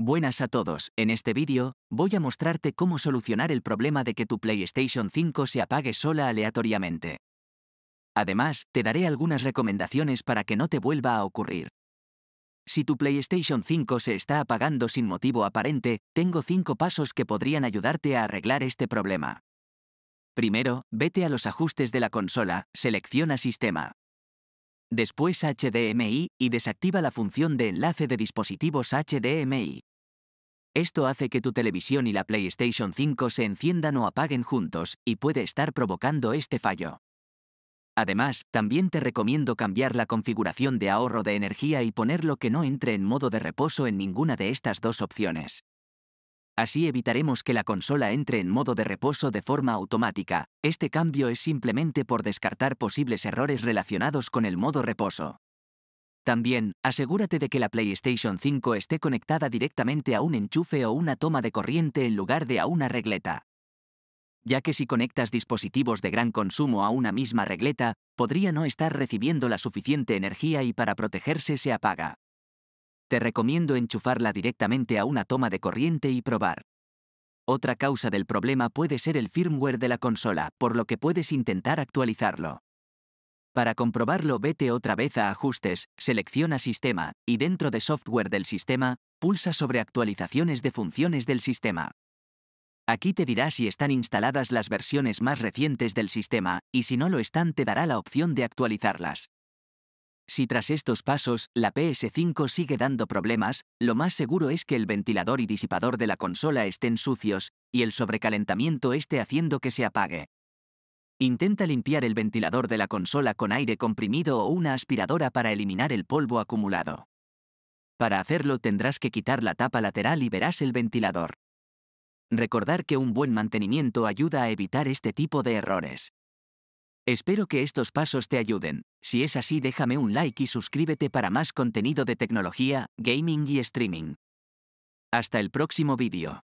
Buenas a todos, en este vídeo, voy a mostrarte cómo solucionar el problema de que tu PlayStation 5 se apague sola aleatoriamente. Además, te daré algunas recomendaciones para que no te vuelva a ocurrir. Si tu PlayStation 5 se está apagando sin motivo aparente, tengo 5 pasos que podrían ayudarte a arreglar este problema. Primero, vete a los ajustes de la consola, selecciona Sistema. Después HDMI y desactiva la función de enlace de dispositivos HDMI. Esto hace que tu televisión y la PlayStation 5 se enciendan o apaguen juntos, y puede estar provocando este fallo. Además, también te recomiendo cambiar la configuración de ahorro de energía y ponerlo que no entre en modo de reposo en ninguna de estas dos opciones. Así evitaremos que la consola entre en modo de reposo de forma automática. Este cambio es simplemente por descartar posibles errores relacionados con el modo reposo. También, asegúrate de que la PlayStation 5 esté conectada directamente a un enchufe o una toma de corriente en lugar de a una regleta. Ya que si conectas dispositivos de gran consumo a una misma regleta, podría no estar recibiendo la suficiente energía y para protegerse se apaga. Te recomiendo enchufarla directamente a una toma de corriente y probar. Otra causa del problema puede ser el firmware de la consola, por lo que puedes intentar actualizarlo. Para comprobarlo vete otra vez a Ajustes, selecciona Sistema, y dentro de Software del sistema, pulsa sobre Actualizaciones de funciones del sistema. Aquí te dirá si están instaladas las versiones más recientes del sistema, y si no lo están te dará la opción de actualizarlas. Si tras estos pasos la PS5 sigue dando problemas, lo más seguro es que el ventilador y disipador de la consola estén sucios, y el sobrecalentamiento esté haciendo que se apague. Intenta limpiar el ventilador de la consola con aire comprimido o una aspiradora para eliminar el polvo acumulado. Para hacerlo tendrás que quitar la tapa lateral y verás el ventilador. Recordar que un buen mantenimiento ayuda a evitar este tipo de errores. Espero que estos pasos te ayuden. Si es así, déjame un like y suscríbete para más contenido de tecnología, gaming y streaming. Hasta el próximo vídeo.